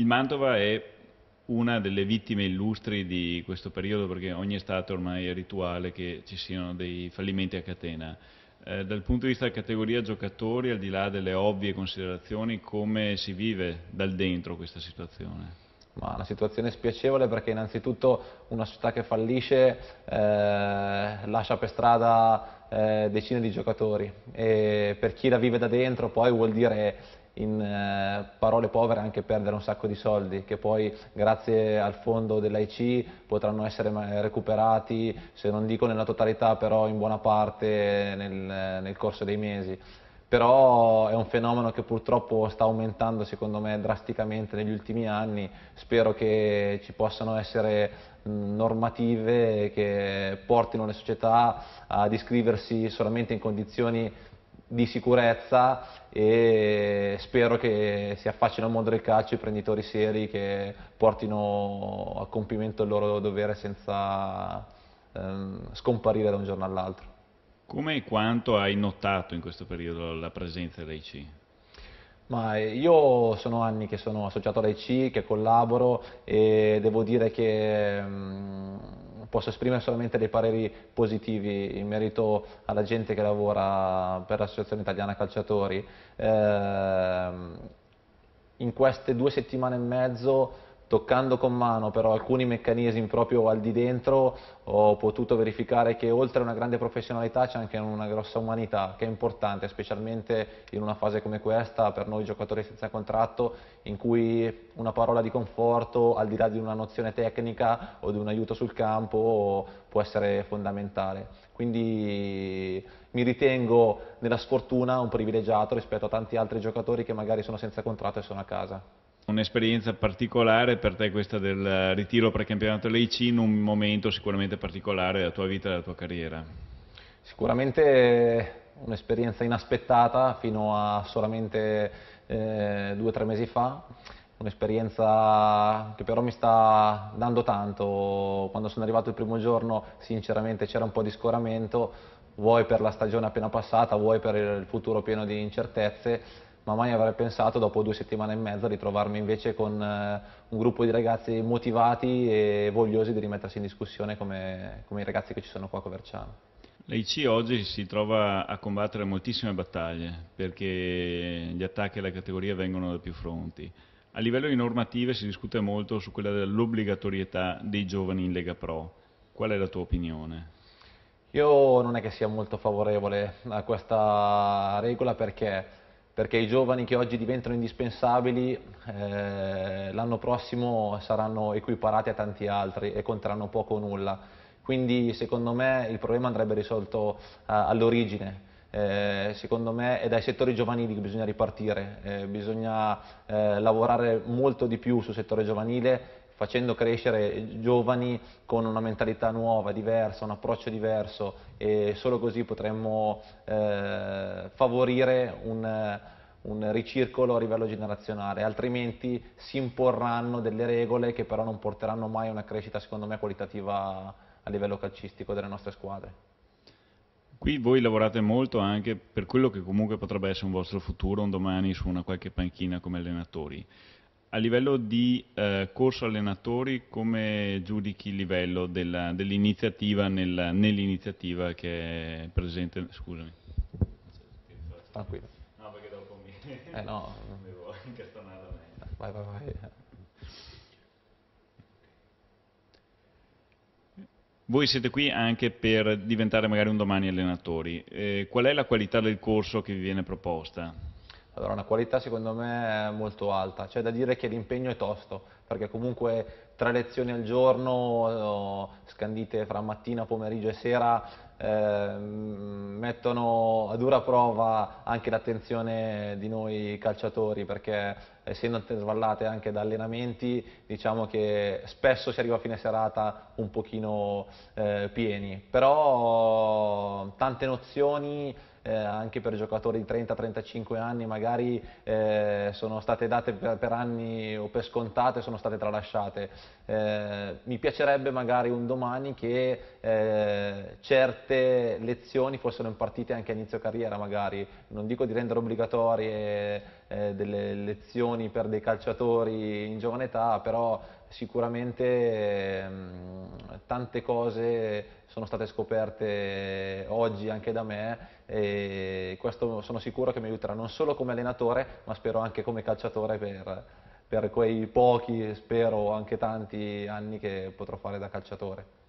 Il Mantova è una delle vittime illustri di questo periodo perché ogni estate ormai è rituale che ci siano dei fallimenti a catena. Eh, dal punto di vista della categoria giocatori, al di là delle ovvie considerazioni, come si vive dal dentro questa situazione? Ma una situazione spiacevole perché innanzitutto una società che fallisce eh, lascia per strada eh, decine di giocatori e per chi la vive da dentro poi vuol dire in eh, parole povere anche perdere un sacco di soldi che poi grazie al fondo dell'IC potranno essere recuperati se non dico nella totalità però in buona parte nel, nel corso dei mesi però è un fenomeno che purtroppo sta aumentando secondo me drasticamente negli ultimi anni, spero che ci possano essere normative che portino le società ad iscriversi solamente in condizioni di sicurezza e spero che si affaccino al mondo del calcio i prenditori seri che portino a compimento il loro dovere senza ehm, scomparire da un giorno all'altro. Come e quanto hai notato in questo periodo la presenza dell'AIC? Ma io sono anni che sono associato all'AIC, che collaboro e devo dire che mm, posso esprimere solamente dei pareri positivi in merito alla gente che lavora per l'Associazione Italiana Calciatori. Ehm, in queste due settimane e mezzo toccando con mano però alcuni meccanismi proprio al di dentro ho potuto verificare che oltre a una grande professionalità c'è anche una grossa umanità che è importante specialmente in una fase come questa per noi giocatori senza contratto in cui una parola di conforto al di là di una nozione tecnica o di un aiuto sul campo può essere fondamentale quindi mi ritengo nella sfortuna un privilegiato rispetto a tanti altri giocatori che magari sono senza contratto e sono a casa un'esperienza particolare per te questa del ritiro precampionato LEIC in un momento sicuramente particolare della tua vita e della tua carriera? Sicuramente un'esperienza inaspettata fino a solamente eh, due o tre mesi fa, un'esperienza che però mi sta dando tanto, quando sono arrivato il primo giorno sinceramente c'era un po' di scoramento, vuoi per la stagione appena passata, vuoi per il futuro pieno di incertezze, ma mai avrei pensato dopo due settimane e mezza di trovarmi invece con eh, un gruppo di ragazzi motivati e vogliosi di rimettersi in discussione come, come i ragazzi che ci sono qua a Coverciano. L'AIC oggi si trova a combattere moltissime battaglie perché gli attacchi alla categoria vengono da più fronti. A livello di normative si discute molto su quella dell'obbligatorietà dei giovani in Lega Pro. Qual è la tua opinione? Io non è che sia molto favorevole a questa regola perché perché i giovani che oggi diventano indispensabili eh, l'anno prossimo saranno equiparati a tanti altri e conteranno poco o nulla. Quindi secondo me il problema andrebbe risolto eh, all'origine. Eh, secondo me è dai settori giovanili che bisogna ripartire, eh, bisogna eh, lavorare molto di più sul settore giovanile facendo crescere giovani con una mentalità nuova, diversa, un approccio diverso e solo così potremmo eh, favorire un, un, ricircolo a livello generazionale, altrimenti si imporranno delle regole che però non porteranno mai a una crescita secondo me qualitativa a livello calcistico delle nostre squadre. Qui voi lavorate molto anche per quello che comunque potrebbe essere un vostro futuro un domani su una qualche panchina come allenatori. A livello di eh, corso allenatori, come giudichi il livello dell'iniziativa nel- nell'iniziativa che è presente? Scusami. Tranquillo. No, perché dopo mi Eh no. devo incastonare la Vai, vai, vai. Voi siete qui anche per diventare magari un domani allenatori. Eh, qual è la qualità del corso che vi viene proposta? Allora, una qualità secondo me molto alta, c'è da dire che l'impegno è tosto, perché comunque tre lezioni al giorno, eh, scandite fra mattina, pomeriggio e sera, eh, mettono a dura prova anche l'attenzione di noi calciatori perché essendo svallate anche da allenamenti diciamo che spesso si arriva a fine serata un pochino eh, pieni però tante nozioni eh, anche per giocatori di 30-35 anni magari eh, sono state date per, per anni o per scontate sono state tralasciate eh, mi piacerebbe magari un domani che eh, certe lezioni fossero impartite anche a inizio carriera magari, non dico di rendere obbligatorie eh, delle lezioni per dei calciatori in giovane età, però sicuramente mh, ehm, tante cose sono state scoperte oggi anche da me e questo sono sicuro che mi aiuterà non solo come allenatore ma spero anche come calciatore per per quei pochi, spero anche tanti anni che potrò fare da calciatore.